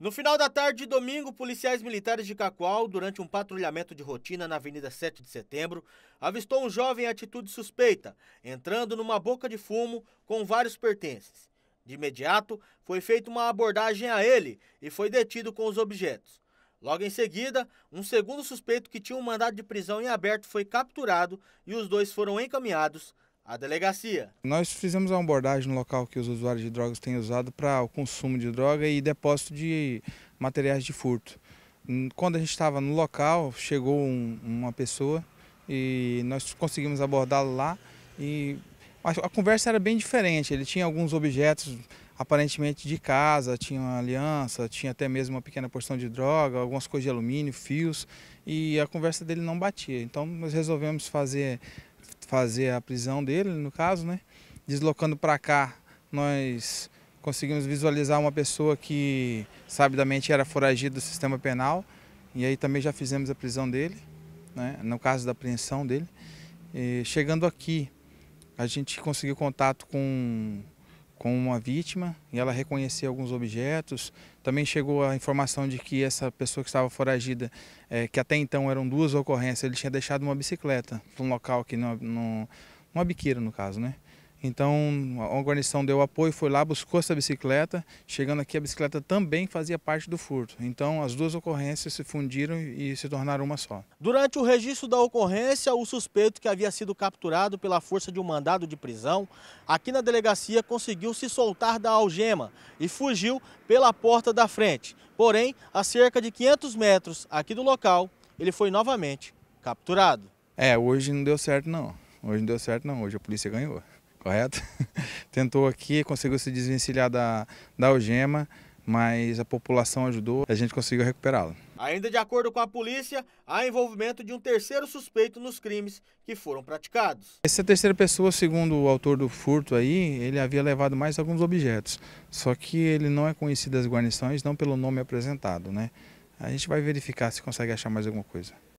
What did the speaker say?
No final da tarde de domingo, policiais militares de Cacoal, durante um patrulhamento de rotina na Avenida 7 de Setembro, avistou um jovem em atitude suspeita, entrando numa boca de fumo com vários pertences. De imediato, foi feita uma abordagem a ele e foi detido com os objetos. Logo em seguida, um segundo suspeito que tinha um mandado de prisão em aberto foi capturado e os dois foram encaminhados a delegacia. Nós fizemos uma abordagem no local que os usuários de drogas têm usado para o consumo de droga e depósito de materiais de furto. Quando a gente estava no local, chegou um, uma pessoa e nós conseguimos abordá-lo lá e a, conversa era bem diferente. Ele tinha alguns objetos aparentemente de casa, tinha uma aliança, tinha até mesmo uma pequena porção de droga, algumas coisas de alumínio, fios, e a conversa dele não batia. Então nós resolvemos fazer fazer a prisão dele, no caso, né? Deslocando para cá, nós conseguimos visualizar uma pessoa que sabidamente era foragida do sistema penal e aí também já fizemos a prisão dele, né? No caso da apreensão dele. E chegando aqui, a gente conseguiu contato com com uma vítima e ela reconheceu alguns objetos. Também chegou a informação de que essa pessoa que estava foragida, é, que até então eram duas ocorrências, ele tinha deixado uma bicicleta para um local aqui, no, no, biqueira no caso, né? Então a guarnição deu apoio, foi lá, buscou essa bicicleta. Chegando aqui, a bicicleta também fazia parte do furto. Então as duas ocorrências se fundiram e se tornaram uma só. Durante o registro da ocorrência, o suspeito que havia sido capturado pela força de um mandado de prisão, aqui na delegacia conseguiu se soltar da algema e fugiu pela porta da frente. Porém, a cerca de 500 metros aqui do local, ele foi novamente capturado. É, hoje não deu certo não. Hoje não deu certo não. Hoje a polícia ganhou correto? Tentou aqui, conseguiu se desvencilhar da, da algema, mas a população ajudou, a gente conseguiu recuperá la Ainda de acordo com a polícia, há envolvimento de um terceiro suspeito nos crimes que foram praticados. Essa terceira pessoa, segundo o autor do furto aí, ele havia levado mais alguns objetos, só que ele não é conhecido das guarnições, não pelo nome apresentado, né? A gente vai verificar se consegue achar mais alguma coisa.